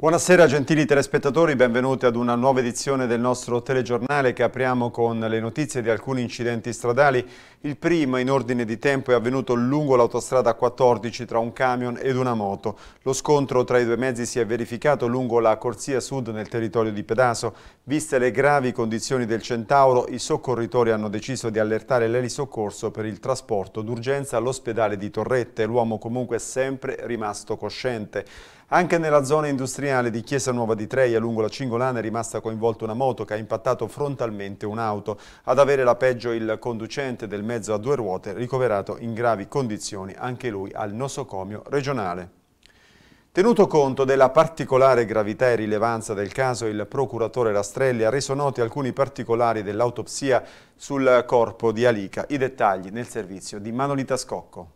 Buonasera gentili telespettatori, benvenuti ad una nuova edizione del nostro telegiornale che apriamo con le notizie di alcuni incidenti stradali. Il primo in ordine di tempo è avvenuto lungo l'autostrada 14 tra un camion ed una moto. Lo scontro tra i due mezzi si è verificato lungo la corsia sud nel territorio di Pedaso. Viste le gravi condizioni del Centauro, i soccorritori hanno deciso di allertare l'elisoccorso per il trasporto d'urgenza all'ospedale di Torrette. L'uomo comunque è sempre rimasto cosciente. Anche nella zona industriale di Chiesa Nuova di Treia, lungo la Cingolana, è rimasta coinvolta una moto che ha impattato frontalmente un'auto. Ad avere la peggio il conducente del mezzo a due ruote, ricoverato in gravi condizioni, anche lui al nosocomio regionale. Tenuto conto della particolare gravità e rilevanza del caso, il procuratore Rastrelli ha reso noti alcuni particolari dell'autopsia sul corpo di Alica. I dettagli nel servizio di Manolita Scocco.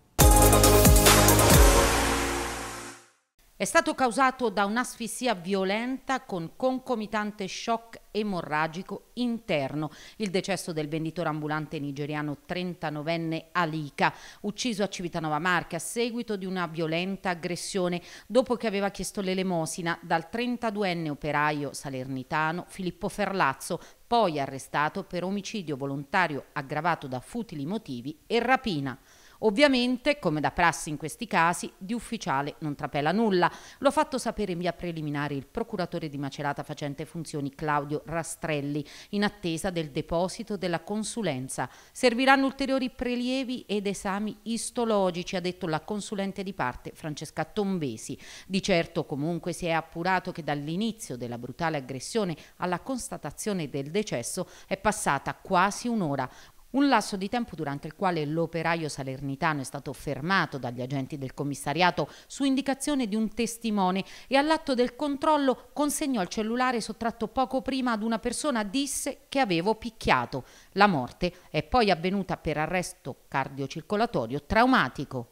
È stato causato da un'asfissia violenta con concomitante shock emorragico interno. Il decesso del venditore ambulante nigeriano 39enne Alika, ucciso a Civitanova Marche a seguito di una violenta aggressione dopo che aveva chiesto l'elemosina dal 32enne operaio salernitano Filippo Ferlazzo, poi arrestato per omicidio volontario aggravato da futili motivi e rapina. Ovviamente, come da prassi in questi casi, di ufficiale non trapela nulla. Lo ha fatto sapere in via preliminare il procuratore di Macerata facente funzioni Claudio Rastrelli, in attesa del deposito della consulenza. Serviranno ulteriori prelievi ed esami istologici, ha detto la consulente di parte Francesca Tombesi. Di certo comunque si è appurato che dall'inizio della brutale aggressione alla constatazione del decesso è passata quasi un'ora, un lasso di tempo durante il quale l'operaio salernitano è stato fermato dagli agenti del commissariato su indicazione di un testimone e all'atto del controllo consegnò il cellulare sottratto poco prima ad una persona disse che avevo picchiato. La morte è poi avvenuta per arresto cardiocircolatorio traumatico.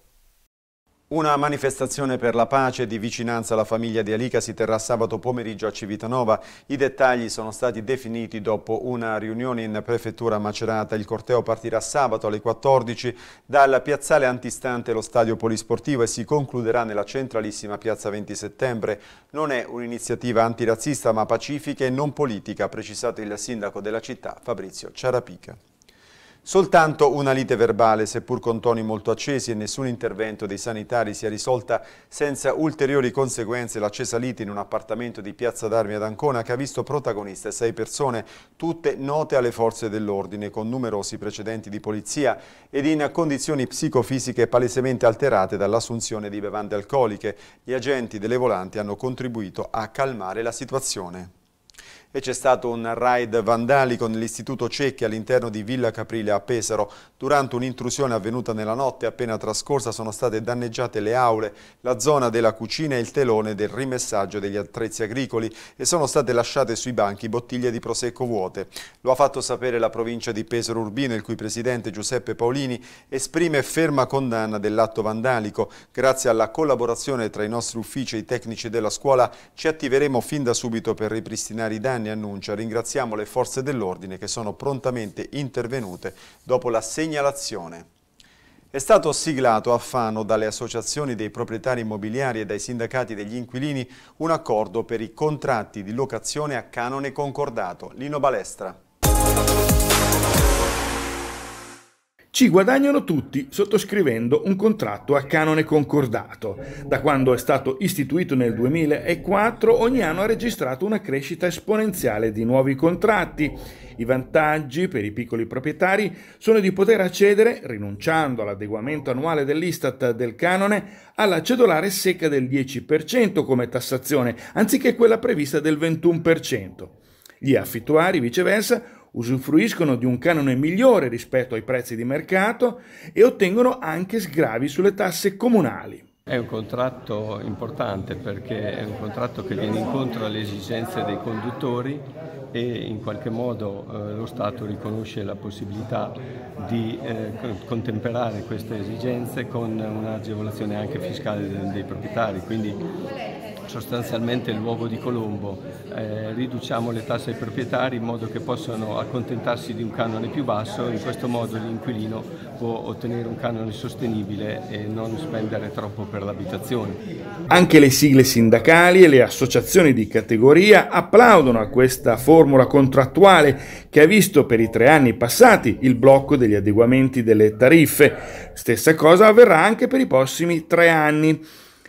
Una manifestazione per la pace e di vicinanza alla famiglia di Alica si terrà sabato pomeriggio a Civitanova. I dettagli sono stati definiti dopo una riunione in prefettura Macerata. Il corteo partirà sabato alle 14 dal piazzale antistante lo stadio polisportivo e si concluderà nella centralissima piazza 20 settembre. Non è un'iniziativa antirazzista ma pacifica e non politica, ha precisato il sindaco della città Fabrizio Ciarapica. Soltanto una lite verbale, seppur con toni molto accesi e nessun intervento dei sanitari si è risolta senza ulteriori conseguenze l'accesa lite in un appartamento di Piazza d'Armi ad Ancona che ha visto protagoniste sei persone, tutte note alle forze dell'ordine con numerosi precedenti di polizia ed in condizioni psicofisiche palesemente alterate dall'assunzione di bevande alcoliche. Gli agenti delle volanti hanno contribuito a calmare la situazione. E c'è stato un raid vandalico nell'istituto Cecchi all'interno di Villa Caprile a Pesaro. Durante un'intrusione avvenuta nella notte appena trascorsa sono state danneggiate le aule, la zona della cucina e il telone del rimessaggio degli attrezzi agricoli e sono state lasciate sui banchi bottiglie di prosecco vuote. Lo ha fatto sapere la provincia di Pesaro Urbino, il cui presidente Giuseppe Paolini esprime ferma condanna dell'atto vandalico. Grazie alla collaborazione tra i nostri uffici e i tecnici della scuola ci attiveremo fin da subito per ripristinare i danni Giuliani annuncia ringraziamo le forze dell'ordine che sono prontamente intervenute dopo la segnalazione. È stato siglato a Fano dalle associazioni dei proprietari immobiliari e dai sindacati degli inquilini un accordo per i contratti di locazione a canone concordato. Lino Balestra. Ci guadagnano tutti sottoscrivendo un contratto a canone concordato. Da quando è stato istituito nel 2004 ogni anno ha registrato una crescita esponenziale di nuovi contratti. I vantaggi per i piccoli proprietari sono di poter accedere, rinunciando all'adeguamento annuale dell'Istat del canone, alla cedolare secca del 10% come tassazione, anziché quella prevista del 21%. Gli affittuari, viceversa, usufruiscono di un canone migliore rispetto ai prezzi di mercato e ottengono anche sgravi sulle tasse comunali. È un contratto importante perché è un contratto che viene incontro alle esigenze dei conduttori e in qualche modo eh, lo Stato riconosce la possibilità di eh, contemperare queste esigenze con un'agevolazione anche fiscale dei, proprietari. Quindi sostanzialmente l'uovo di Colombo, eh, riduciamo le tasse ai proprietari in modo che possano accontentarsi di un canone più basso, in questo modo l'inquilino può ottenere un canone sostenibile e non spendere troppo per l'abitazione. Anche le sigle sindacali e le associazioni di categoria applaudono a questa forma formula contrattuale che ha visto per i tre anni passati il blocco degli adeguamenti delle tariffe. Stessa cosa avverrà anche per i prossimi tre anni.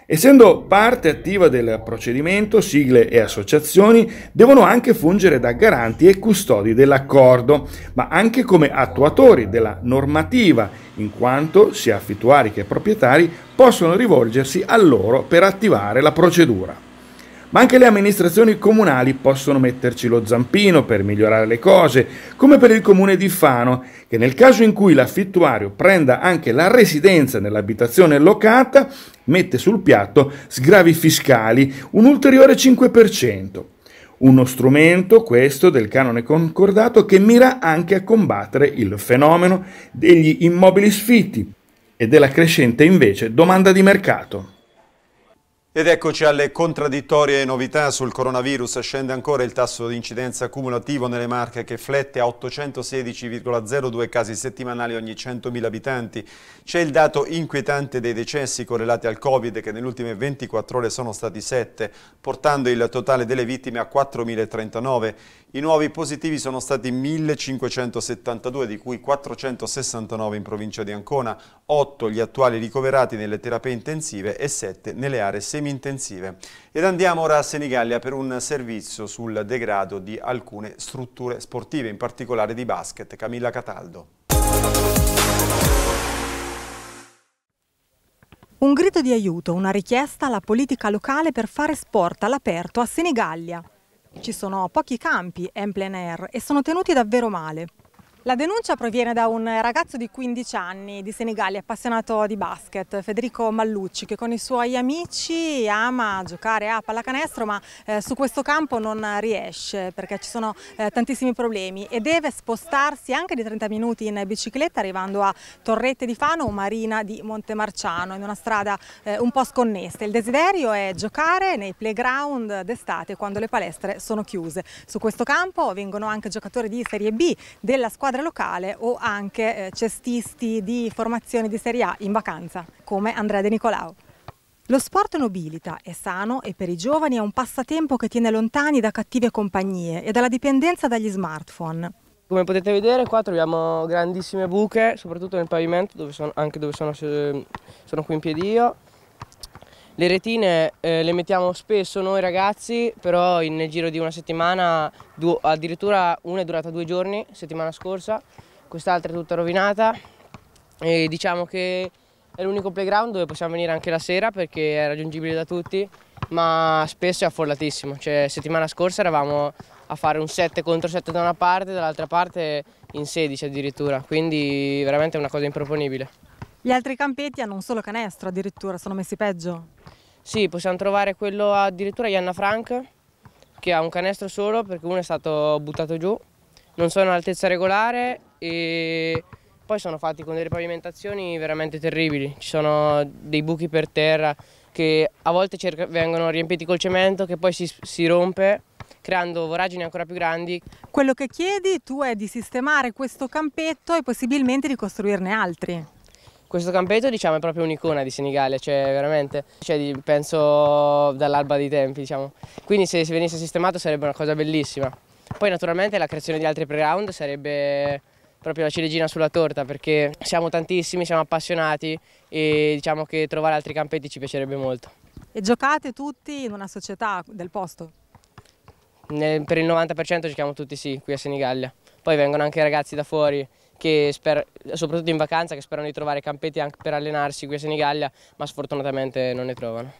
Essendo parte attiva del procedimento, sigle e associazioni devono anche fungere da garanti e custodi dell'accordo, ma anche come attuatori della normativa, in quanto sia affittuari che proprietari possono rivolgersi a loro per attivare la procedura. Ma anche le amministrazioni comunali possono metterci lo zampino per migliorare le cose, come per il comune di Fano, che nel caso in cui l'affittuario prenda anche la residenza nell'abitazione locata, mette sul piatto sgravi fiscali, un ulteriore 5%. Uno strumento, questo, del canone concordato che mira anche a combattere il fenomeno degli immobili sfitti e della crescente invece domanda di mercato. Ed eccoci alle contraddittorie novità sul coronavirus. Scende ancora il tasso di incidenza cumulativo nelle Marche che flette a 816,02 casi settimanali ogni 100.000 abitanti. C'è il dato inquietante dei decessi correlati al Covid che nelle ultime 24 ore sono stati 7, portando il totale delle vittime a 4.039. I nuovi positivi sono stati 1572, di cui 469 in provincia di Ancona, 8 gli attuali ricoverati nelle terapie intensive e 7 nelle aree semi-intensive. Ed andiamo ora a Senigallia per un servizio sul degrado di alcune strutture sportive, in particolare di basket. Camilla Cataldo. Un grido di aiuto, una richiesta alla politica locale per fare sport all'aperto a Senigallia. Ci sono pochi campi en plein air e sono tenuti davvero male. La denuncia proviene da un ragazzo di 15 anni di Senigalli, appassionato di basket, Federico Mallucci, che con i suoi amici ama giocare a pallacanestro, ma eh, su questo campo non riesce perché ci sono eh, tantissimi problemi e deve spostarsi anche di 30 minuti in bicicletta arrivando a Torrette di Fano o Marina di Montemarciano in una strada eh, un po' sconnessa. Il desiderio è giocare nei playground d'estate quando le palestre sono chiuse. Su questo campo vengono anche giocatori di Serie B della squadra squadre locale o anche eh, cestisti di formazioni di Serie A in vacanza, come Andrea De Nicolao. Lo sport nobilita, è sano e per i giovani è un passatempo che tiene lontani da cattive compagnie e dalla dipendenza dagli smartphone. Come potete vedere qua troviamo grandissime buche, soprattutto nel pavimento, dove sono, anche dove sono, eh, sono qui in piedi io, le retine eh, le mettiamo spesso noi ragazzi, però in, nel giro di una settimana, due, addirittura una è durata due giorni, settimana scorsa, quest'altra è tutta rovinata e diciamo che è l'unico playground dove possiamo venire anche la sera perché è raggiungibile da tutti, ma spesso è affollatissimo, cioè settimana scorsa eravamo a fare un 7 contro 7 da una parte, dall'altra parte in 16 addirittura, quindi veramente è una cosa improponibile. Gli altri campetti hanno un solo canestro addirittura, sono messi peggio? Sì, possiamo trovare quello addirittura Anna Frank, che ha un canestro solo perché uno è stato buttato giù, non sono all'altezza regolare e poi sono fatti con delle pavimentazioni veramente terribili, ci sono dei buchi per terra che a volte cerca, vengono riempiti col cemento che poi si, si rompe creando voragini ancora più grandi. Quello che chiedi tu è di sistemare questo campetto e possibilmente di costruirne altri. Questo campetto diciamo, è proprio un'icona di Senigallia, cioè veramente, cioè, penso dall'alba dei tempi. Diciamo. Quindi se si venisse sistemato sarebbe una cosa bellissima. Poi naturalmente la creazione di altri playground sarebbe proprio la ciliegina sulla torta perché siamo tantissimi, siamo appassionati e diciamo che trovare altri campetti ci piacerebbe molto. E giocate tutti in una società del posto? per il 90% giochiamo tutti sì, qui a Senigallia. Poi vengono anche ragazzi da fuori spero, soprattutto in vacanza, che sperano di trovare campetti anche per allenarsi qui a Senigallia, ma sfortunatamente non ne trovano.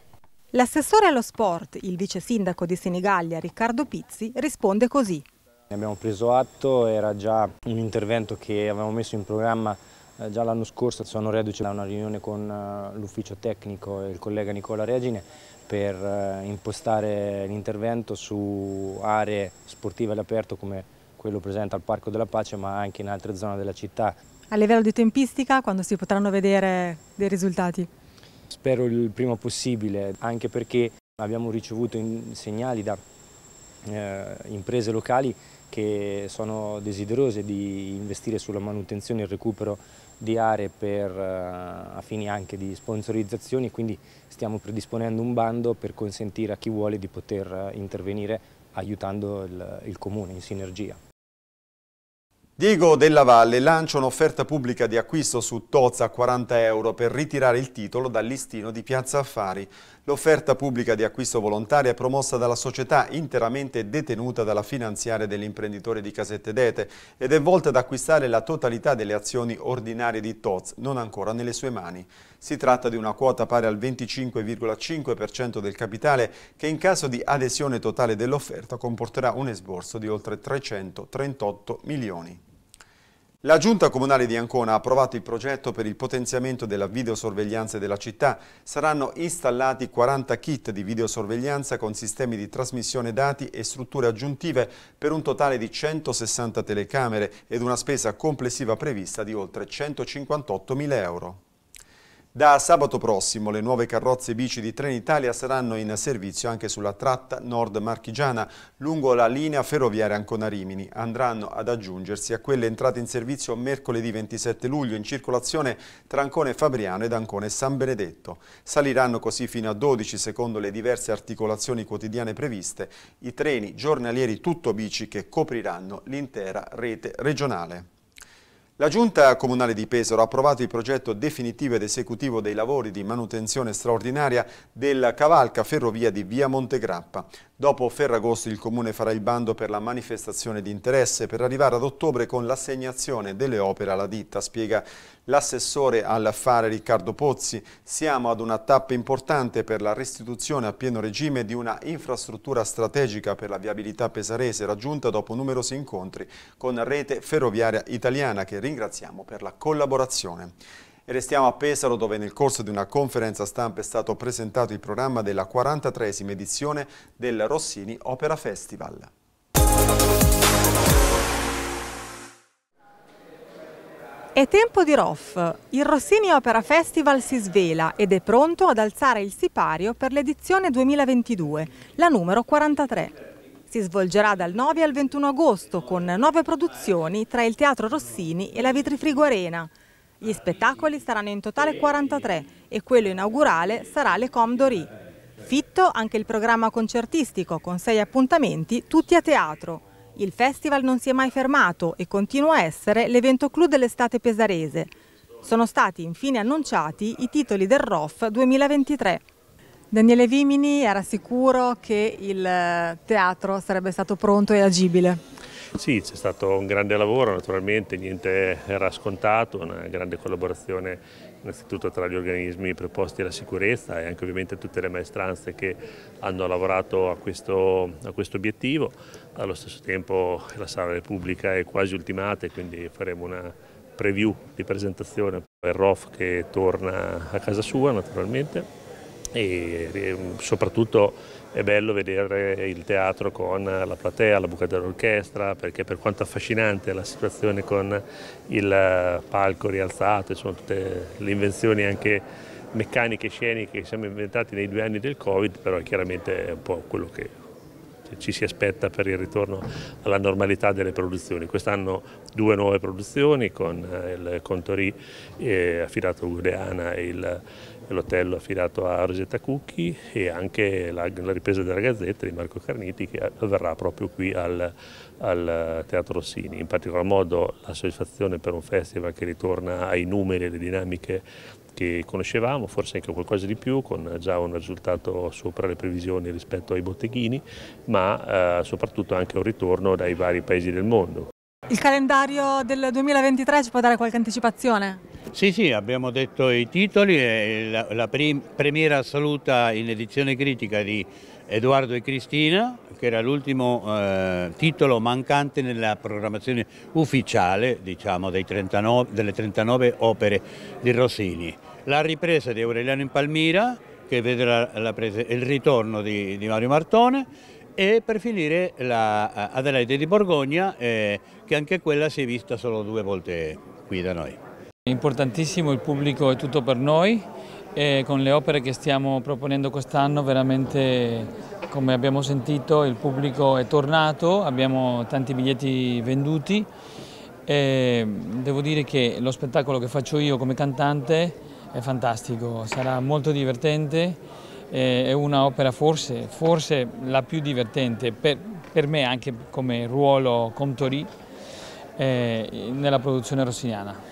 L'assessore allo sport, il vice sindaco di Senigallia, Riccardo Pizzi, risponde così. Ne abbiamo preso atto, era già un intervento che avevamo messo in programma eh, già l'anno scorso, sono reduce da una riunione con eh, l'ufficio tecnico e il collega Nicola Regine per eh, impostare l'intervento su aree sportive all'aperto come quello presente al Parco della Pace ma anche in altre zone della città. A livello di tempistica quando si potranno vedere dei risultati? Spero il prima possibile, anche perché abbiamo ricevuto segnali da eh, imprese locali che sono desiderose di investire sulla manutenzione e il recupero di aree per, eh, a fini anche di sponsorizzazioni, quindi stiamo predisponendo un bando per consentire a chi vuole di poter eh, intervenire aiutando il, il comune in sinergia. Diego Della Valle lancia un'offerta pubblica di acquisto su Tozza a 40 euro per ritirare il titolo dal listino di Piazza Affari. L'offerta pubblica di acquisto volontaria è promossa dalla società interamente detenuta dalla finanziaria dell'imprenditore di Casette Dete ed è volta ad acquistare la totalità delle azioni ordinarie di Toz, non ancora nelle sue mani. Si tratta di una quota pari al 25,5% del capitale che in caso di adesione totale dell'offerta comporterà un esborso di oltre 338 milioni. La Giunta Comunale di Ancona ha approvato il progetto per il potenziamento della videosorveglianza della città. Saranno installati 40 kit di videosorveglianza con sistemi di trasmissione dati e strutture aggiuntive per un totale di 160 telecamere ed una spesa complessiva prevista di oltre 158.000 euro. Da sabato prossimo le nuove carrozze bici di Trenitalia saranno in servizio anche sulla tratta nord marchigiana lungo la linea ferroviaria Ancona-Rimini. Andranno ad aggiungersi a quelle entrate in servizio mercoledì 27 luglio in circolazione tra Ancone Fabriano ed Ancone San Benedetto. Saliranno così fino a 12 secondo le diverse articolazioni quotidiane previste i treni giornalieri tutto bici che copriranno l'intera rete regionale. La Giunta Comunale di Pesaro ha approvato il progetto definitivo ed esecutivo dei lavori di manutenzione straordinaria della cavalca ferrovia di Via Montegrappa. Dopo Ferragosto il Comune farà il bando per la manifestazione di interesse per arrivare ad ottobre con l'assegnazione delle opere alla ditta, spiega l'assessore all'affare Riccardo Pozzi. Siamo ad una tappa importante per la restituzione a pieno regime di una infrastruttura strategica per la viabilità pesarese raggiunta dopo numerosi incontri con Rete Ferroviaria Italiana che ringraziamo per la collaborazione. E restiamo a Pesaro dove nel corso di una conferenza stampa è stato presentato il programma della 43esima edizione del Rossini Opera Festival. È tempo di ROF. Il Rossini Opera Festival si svela ed è pronto ad alzare il sipario per l'edizione 2022, la numero 43. Si svolgerà dal 9 al 21 agosto con nove produzioni tra il Teatro Rossini e la Vitrifrigo Arena. Gli spettacoli saranno in totale 43 e quello inaugurale sarà Le Com Dori. Fitto anche il programma concertistico con sei appuntamenti, tutti a teatro. Il festival non si è mai fermato e continua a essere l'evento clou dell'estate pesarese. Sono stati infine annunciati i titoli del ROF 2023. Daniele Vimini era sicuro che il eh, teatro sarebbe stato pronto e agibile. Sì, c'è stato un grande lavoro, naturalmente niente era scontato, una grande collaborazione innanzitutto tra gli organismi preposti alla sicurezza e anche ovviamente tutte le maestranze che hanno lavorato a questo, a questo obiettivo. Allo stesso tempo la Sala Repubblica è quasi ultimata e quindi faremo una preview di presentazione. Il ROF che torna a casa sua naturalmente e soprattutto è bello vedere il teatro con la platea, la buca dell'orchestra, perché per quanto affascinante la situazione con il palco rialzato, sono tutte le invenzioni anche meccaniche sceniche che siamo inventati nei due anni del Covid, però è chiaramente è un po' quello che ci si aspetta per il ritorno alla normalità delle produzioni. Quest'anno due nuove produzioni con eh, il Contorì eh, affidato a Gudeana e il l'hotel affidato a Rosetta Cucchi e anche la, la, ripresa della Gazzetta di Marco Carniti che avverrà proprio qui al, al Teatro Rossini. In particolar modo la soddisfazione per un festival che ritorna ai numeri e alle dinamiche che conoscevamo, forse anche qualcosa di più, con già un risultato sopra le previsioni rispetto ai botteghini, ma eh, soprattutto anche un ritorno dai vari paesi del mondo. Il calendario del 2023 ci può dare qualche anticipazione? Sì, sì, abbiamo detto i titoli, la, la premiera assoluta in edizione critica di Edoardo e Cristina, che era l'ultimo eh, titolo mancante nella programmazione ufficiale diciamo, 39, delle 39 opere di Rossini. La ripresa di Aureliano in Palmira, che vedrà il ritorno di, di Mario Martone, e per finire la Adelaide di Borgogna, eh, che anche quella si è vista solo due volte qui da noi. È importantissimo, il pubblico è tutto per noi e con le opere che stiamo proponendo quest'anno veramente come abbiamo sentito il pubblico è tornato, abbiamo tanti biglietti venduti e devo dire che lo spettacolo che faccio io come cantante è fantastico, sarà molto divertente, è un'opera forse, forse, la più divertente per, per me anche come ruolo Comtori eh, nella produzione rossiniana.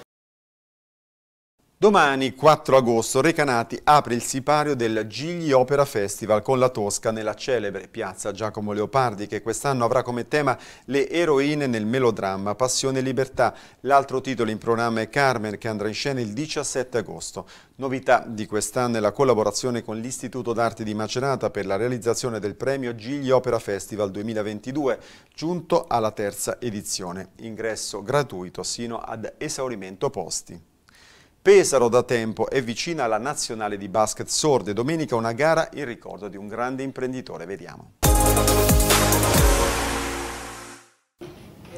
Domani, 4 agosto, Recanati apre il sipario del Gigli Opera Festival con la Tosca nella celebre piazza Giacomo Leopardi che quest'anno avrà come tema le eroine nel melodramma Passione e Libertà. L'altro titolo in programma è Carmen che andrà in scena il 17 agosto. Novità di quest'anno è la collaborazione con l'Istituto d'Arte di Macerata per la realizzazione del premio Gigli Opera Festival 2022, giunto alla terza edizione. Ingresso gratuito sino ad esaurimento posti. Pesaro da tempo è vicina alla nazionale di basket sorde. Domenica una gara in ricordo di un grande imprenditore. Vediamo.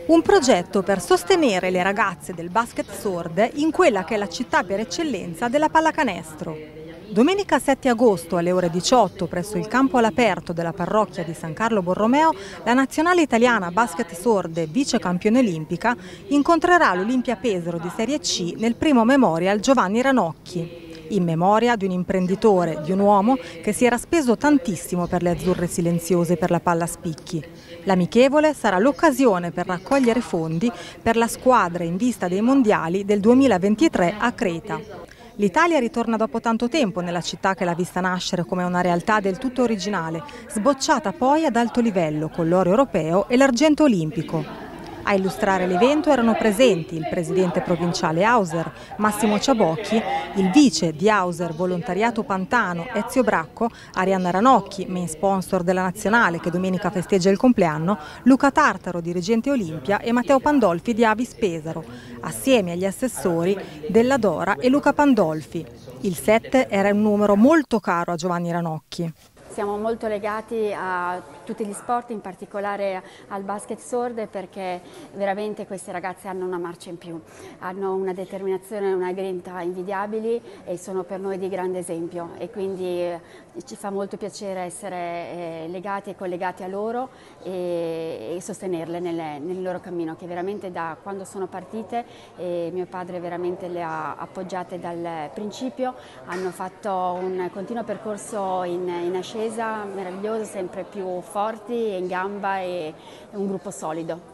Un progetto per sostenere le ragazze del basket sorde in quella che è la città per eccellenza della pallacanestro. Domenica 7 agosto alle ore 18 presso il campo all'aperto della parrocchia di San Carlo Borromeo la nazionale italiana basket sorde vice campione olimpica incontrerà l'Olimpia Pesaro di Serie C nel primo memorial Giovanni Ranocchi in memoria di un imprenditore, di un uomo che si era speso tantissimo per le azzurre silenziose per la palla spicchi. L'amichevole sarà l'occasione per raccogliere fondi per la squadra in vista dei mondiali del 2023 a Creta. L'Italia ritorna dopo tanto tempo nella città che l'ha vista nascere come una realtà del tutto originale, sbocciata poi ad alto livello con l'oro europeo e l'argento olimpico. A illustrare l'evento erano presenti il presidente provinciale Hauser, Massimo Ciabocchi, il vice di Hauser Volontariato Pantano, Ezio Bracco, Arianna Ranocchi, main sponsor della nazionale che domenica festeggia il compleanno, Luca Tartaro, dirigente Olimpia e Matteo Pandolfi di Avis Pesaro, assieme agli assessori Della Dora e Luca Pandolfi. Il 7 era un numero molto caro a Giovanni Ranocchi. Siamo molto legati a tutti gli sport, in particolare al basket sordo, perché veramente queste ragazze hanno una marcia in più, hanno una determinazione e una grinta invidiabili e sono per noi di grande esempio e quindi eh, ci fa molto piacere essere eh, legati e collegati a loro e, e sostenerle nelle, nel loro cammino che veramente da quando sono partite eh, mio padre veramente le ha appoggiate dal principio, hanno fatto un continuo percorso in, in ascesa meraviglioso, sempre più forte forti in gamba e un gruppo solido.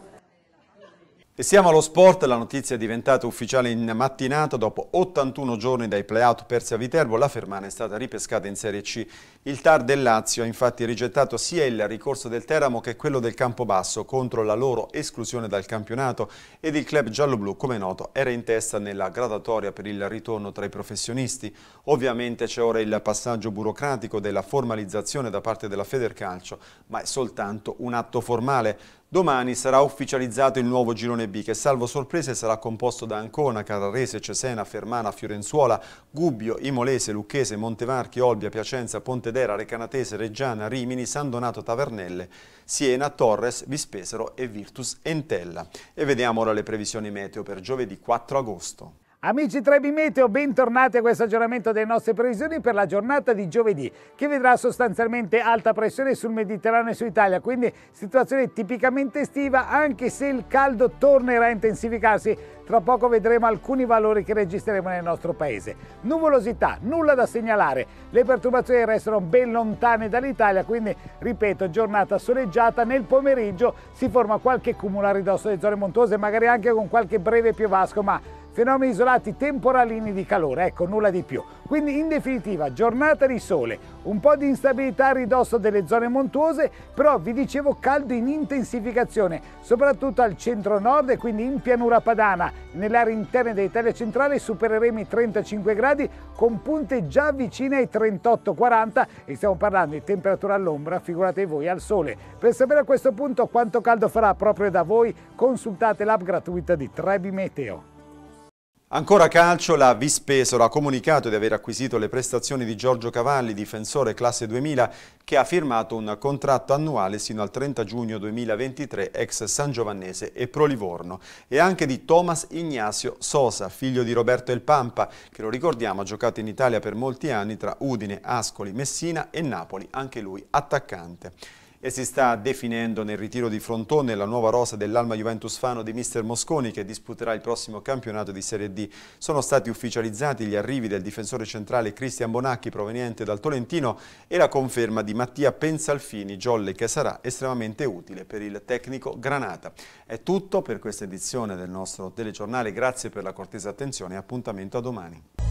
E siamo allo sport, la notizia è diventata ufficiale in mattinata, dopo 81 giorni dai playout persi a Viterbo, la Fermana è stata ripescata in Serie C. Il TAR del Lazio ha infatti rigettato sia il ricorso del Teramo che quello del Campobasso contro la loro esclusione dal campionato ed il club gialloblu, come noto, era in testa nella gradatoria per il ritorno tra i professionisti. Ovviamente c'è ora il passaggio burocratico della formalizzazione da parte della Federcalcio, ma è soltanto un atto formale. Domani sarà ufficializzato il nuovo girone B che salvo sorprese sarà composto da Ancona, Carrarese, Cesena, Fermana, Fiorenzuola, Gubbio, Imolese, Lucchese, Montevarchi, Olbia, Piacenza, Pontedera, Recanatese, Reggiana, Rimini, San Donato, Tavernelle, Siena, Torres, Vispesero e Virtus Entella. E vediamo ora le previsioni meteo per giovedì 4 agosto. Amici 3 Meteo, bentornati a questo aggiornamento delle nostre previsioni per la giornata di giovedì, che vedrà sostanzialmente alta pressione sul Mediterraneo e su Italia, quindi situazione tipicamente estiva, anche se il caldo tornerà a intensificarsi. Tra poco vedremo alcuni valori che registreremo nel nostro paese. Nuvolosità, nulla da segnalare. Le perturbazioni restano ben lontane dall'Italia, quindi, ripeto, giornata soleggiata. Nel pomeriggio si forma qualche cumulo a ridosso delle zone montuose, magari anche con qualche breve piovasco, ma fenomeni isolati temporalini di calore, ecco nulla di più. Quindi in definitiva giornata di sole, un po' di instabilità a ridosso delle zone montuose, però vi dicevo caldo in intensificazione, soprattutto al centro-nord e quindi in pianura padana, nell'area interna dell'Italia centrale supereremo i 35 gradi con punte già vicine ai 38-40 e stiamo parlando di temperatura all'ombra, figurate voi al sole. Per sapere a questo punto quanto caldo farà proprio da voi, consultate l'app gratuita di Trebi Meteo. Ancora calcio, la Vispesoro ha comunicato di aver acquisito le prestazioni di Giorgio Cavalli, difensore classe 2000, che ha firmato un contratto annuale sino al 30 giugno 2023 ex San Giovannese e Pro Livorno, e anche di Thomas Ignacio Sosa, figlio di Roberto El Pampa, che lo ricordiamo ha giocato in Italia per molti anni tra Udine, Ascoli, Messina e Napoli, anche lui attaccante e si sta definendo nel ritiro di frontone la nuova rosa dell'Alma Juventus Fano di mister Mosconi che disputerà il prossimo campionato di Serie D. Sono stati ufficializzati gli arrivi del difensore centrale Cristian Bonacchi proveniente dal Tolentino e la conferma di Mattia Pensalfini, giolle che sarà estremamente utile per il tecnico Granata. È tutto per questa edizione del nostro telegiornale, grazie per la cortesa attenzione e appuntamento a domani.